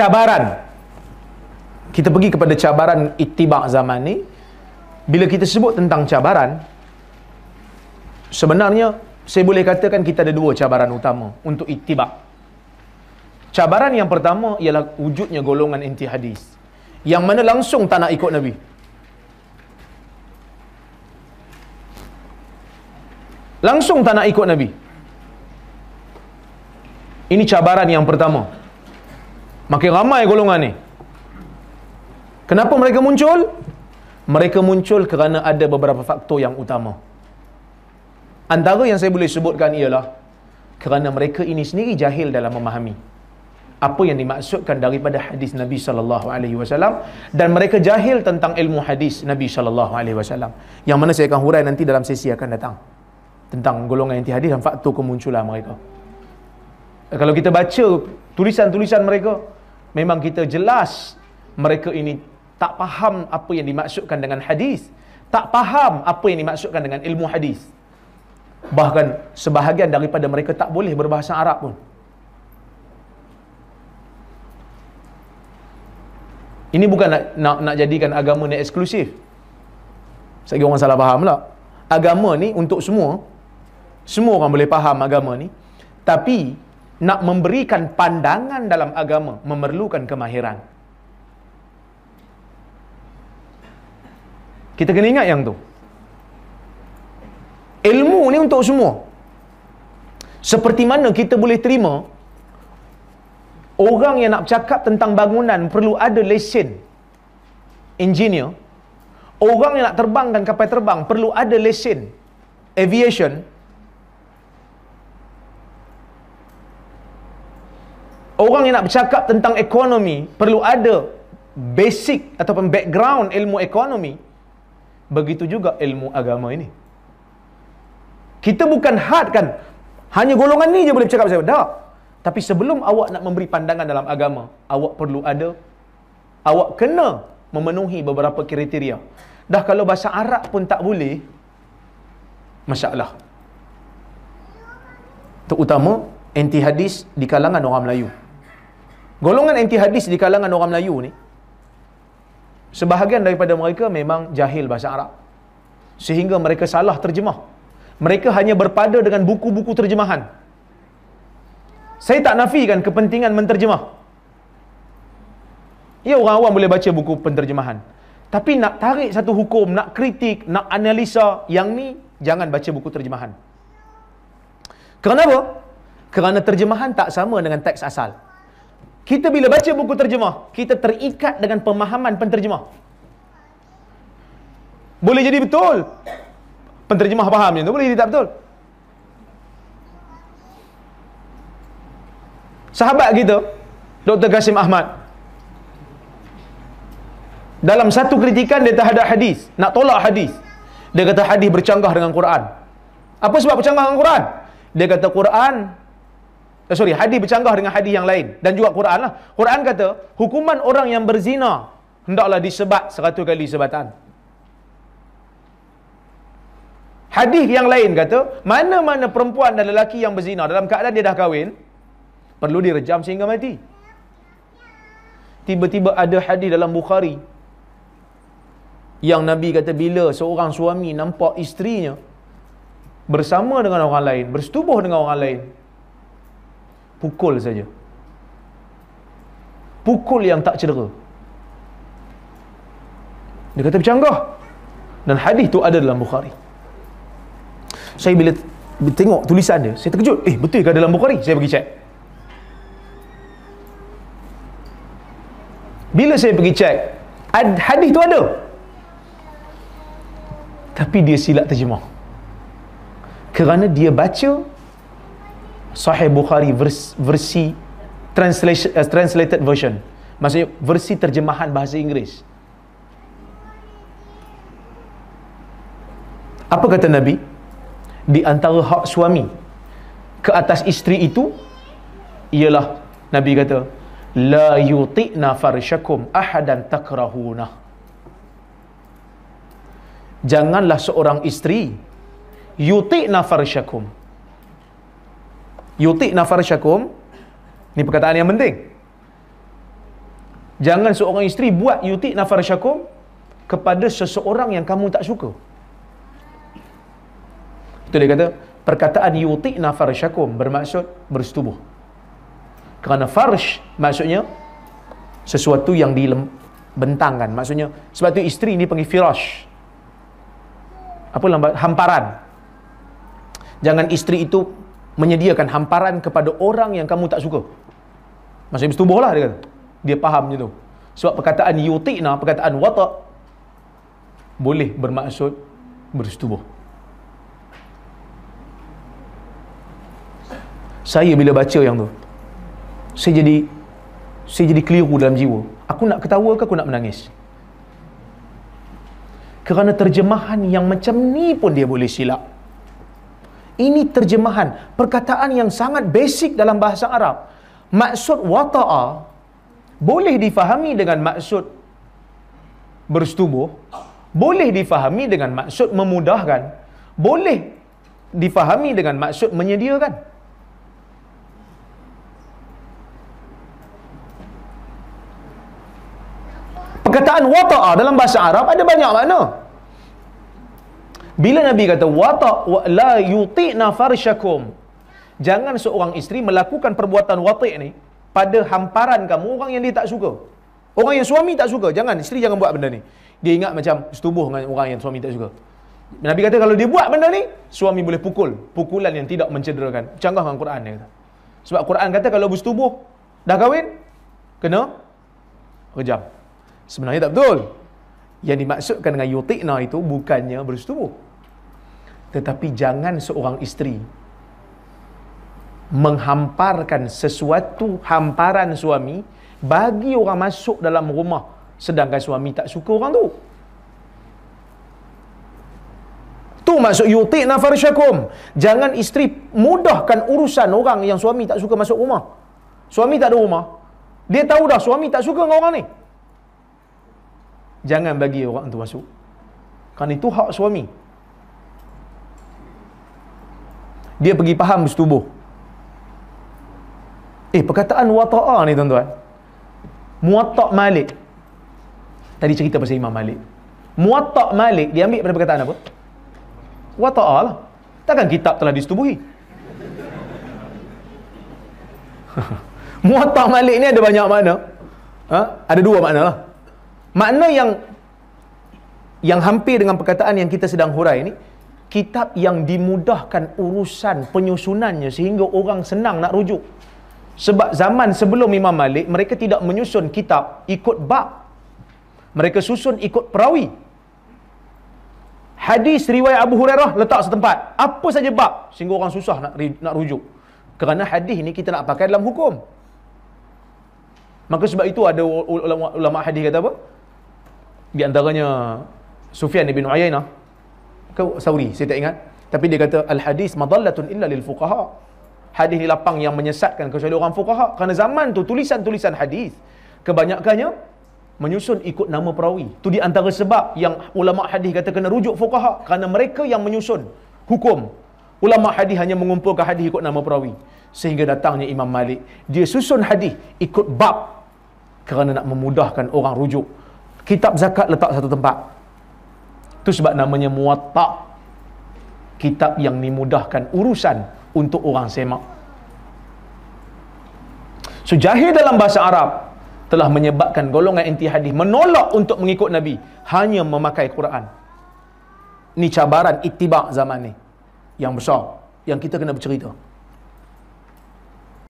cabaran kita pergi kepada cabaran itibak zaman ni bila kita sebut tentang cabaran sebenarnya saya boleh katakan kita ada dua cabaran utama untuk itibak cabaran yang pertama ialah wujudnya golongan anti hadis yang mana langsung tak nak ikut Nabi langsung tak nak ikut Nabi ini cabaran yang pertama Makin ramai golongan ni. Kenapa mereka muncul? Mereka muncul kerana ada beberapa faktor yang utama. Antara yang saya boleh sebutkan ialah kerana mereka ini sendiri jahil dalam memahami apa yang dimaksudkan daripada hadis Nabi sallallahu alaihi wasallam dan mereka jahil tentang ilmu hadis Nabi sallallahu alaihi wasallam yang mana saya akan huraikan nanti dalam sesi akan datang tentang golongan yang hadis dan faktor kemunculan mereka. Kalau kita baca tulisan-tulisan mereka, memang kita jelas mereka ini tak faham apa yang dimaksudkan dengan hadis tak faham apa yang dimaksudkan dengan ilmu hadis bahkan sebahagian daripada mereka tak boleh berbahasa Arab pun ini bukan nak nak, nak jadikan agama ni eksklusif saya orang salah faham lah agama ni untuk semua semua orang boleh faham agama ni tapi nak memberikan pandangan dalam agama memerlukan kemahiran. Kita kena ingat yang tu. Ilmu ni untuk semua. Seperti mana kita boleh terima orang yang nak cakap tentang bangunan perlu ada lesen engineer. Orang yang nak terbangkan kapal terbang perlu ada lesen aviation. orang yang nak bercakap tentang ekonomi perlu ada basic ataupun background ilmu ekonomi begitu juga ilmu agama ini kita bukan had kan hanya golongan ni je boleh bercakap pasal dak tapi sebelum awak nak memberi pandangan dalam agama awak perlu ada awak kena memenuhi beberapa kriteria dah kalau bahasa Arab pun tak boleh masyaallah terutama anti hadis di kalangan orang Melayu Golongan anti hadis di kalangan orang Melayu ni sebahagian daripada mereka memang jahil bahasa Arab. Sehingga mereka salah terjemah. Mereka hanya berpada dengan buku-buku terjemahan. Saya tak nafikan kepentingan menterjemah. Ya orang awam boleh baca buku penterjemahan. Tapi nak tarik satu hukum, nak kritik, nak analisa yang ni jangan baca buku terjemahan. Kenapa? Kerana terjemahan tak sama dengan teks asal. Kita bila baca buku terjemah, kita terikat dengan pemahaman penterjemah. Boleh jadi betul. Penterjemah faham macam tu, boleh jadi tak betul. Sahabat kita, Dr. Kasim Ahmad, dalam satu kritikan dia terhadap hadis, nak tolak hadis. Dia kata hadis bercanggah dengan Quran. Apa sebab bercanggah dengan Quran? Dia kata Quran eh, sorry hadis bercanggah dengan hadis yang lain dan juga Quran lah Quran kata hukuman orang yang berzina hendaklah disebat seratus kali sebatan hadis yang lain kata mana-mana perempuan dan lelaki yang berzina dalam keadaan dia dah kahwin perlu direjam sehingga mati tiba-tiba ada hadis dalam Bukhari yang Nabi kata bila seorang suami nampak isterinya bersama dengan orang lain, bersetubuh dengan orang lain, pukul saja pukul yang tak cedera dia kata bercanggah dan hadis tu ada dalam Bukhari saya bila tengok tulisan dia saya terkejut eh betul ke dalam Bukhari saya pergi cek bila saya pergi cek hadis tu ada tapi dia silap terjemah kerana dia baca Sahih Bukhari versi, versi translation, uh, translated version. Maksudnya versi terjemahan bahasa Inggeris. Apa kata Nabi? Di antara hak suami ke atas isteri itu ialah Nabi kata la yuti'na farshakum ahadan takrahuna. Janganlah seorang isteri yuti'na farshakum yuti'na farsyakum Ini perkataan yang penting jangan seorang isteri buat yuti'na farsyakum kepada seseorang yang kamu tak suka itu dia kata perkataan yuti'na farsyakum bermaksud bersetubuh kerana farsh maksudnya sesuatu yang dibentangkan maksudnya sebab tu isteri ini panggil firash apa lambat hamparan jangan isteri itu menyediakan hamparan kepada orang yang kamu tak suka. Maksudnya bersetubuh lah dia kata. Dia faham macam tu. Sebab perkataan yuti'na, perkataan watak, boleh bermaksud bersetubuh. Saya bila baca yang tu, saya jadi saya jadi keliru dalam jiwa. Aku nak ketawa ke aku nak menangis? Kerana terjemahan yang macam ni pun dia boleh silap. Ini terjemahan perkataan yang sangat basic dalam bahasa Arab. Maksud wata'a boleh difahami dengan maksud bersetubuh, boleh difahami dengan maksud memudahkan, boleh difahami dengan maksud menyediakan. Perkataan wata'a dalam bahasa Arab ada banyak makna. Bila Nabi kata wata wa, la yuti'na farshakum. Jangan seorang isteri melakukan perbuatan watik ni pada hamparan kamu orang yang dia tak suka. Orang yang suami tak suka, jangan isteri jangan buat benda ni. Dia ingat macam setubuh dengan orang yang suami tak suka. Nabi kata kalau dia buat benda ni, suami boleh pukul. Pukulan yang tidak mencederakan. Canggah dengan Quran dia kata. Sebab Quran kata kalau bersetubuh, dah kahwin, kena kejam. Sebenarnya tak betul. Yang dimaksudkan dengan yuti'na itu bukannya bersetubuh. Tetapi jangan seorang isteri menghamparkan sesuatu hamparan suami bagi orang masuk dalam rumah sedangkan suami tak suka orang tu. Tu maksud yuti'na farshakum. Jangan isteri mudahkan urusan orang yang suami tak suka masuk rumah. Suami tak ada rumah. Dia tahu dah suami tak suka dengan orang ni jangan bagi orang tu masuk. Kerana itu hak suami. Dia pergi faham bersetubuh. Eh, perkataan wata'a ni tuan-tuan. Muatak Malik. Tadi cerita pasal Imam Malik. Muatak Malik, dia ambil pada perkataan apa? Wata'a lah. Takkan kitab telah disetubuhi? Muatak Malik ni ada banyak makna. Ha? Ada dua makna lah. Makna yang yang hampir dengan perkataan yang kita sedang hurai ini, kitab yang dimudahkan urusan penyusunannya sehingga orang senang nak rujuk. Sebab zaman sebelum Imam Malik, mereka tidak menyusun kitab ikut bab. Mereka susun ikut perawi. Hadis riwayat Abu Hurairah letak setempat. Apa saja bab sehingga orang susah nak nak rujuk. Kerana hadis ini kita nak pakai dalam hukum. Maka sebab itu ada ulama ulama hadis kata apa? di antaranya Sufyan bin Uyainah ke Sauri saya tak ingat tapi dia kata al hadis madallatun illa lil fuqaha hadis ni lapang yang menyesatkan kecuali orang fuqaha kerana zaman tu tulisan-tulisan hadis kebanyakannya menyusun ikut nama perawi tu di antara sebab yang ulama hadis kata kena rujuk fuqaha kerana mereka yang menyusun hukum ulama hadis hanya mengumpulkan hadis ikut nama perawi sehingga datangnya Imam Malik dia susun hadis ikut bab kerana nak memudahkan orang rujuk kitab zakat letak satu tempat itu sebab namanya muwatta kitab yang dimudahkan urusan untuk orang semak so jahil dalam bahasa Arab telah menyebabkan golongan anti hadis menolak untuk mengikut Nabi hanya memakai Quran ni cabaran itibak zaman ni yang besar yang kita kena bercerita.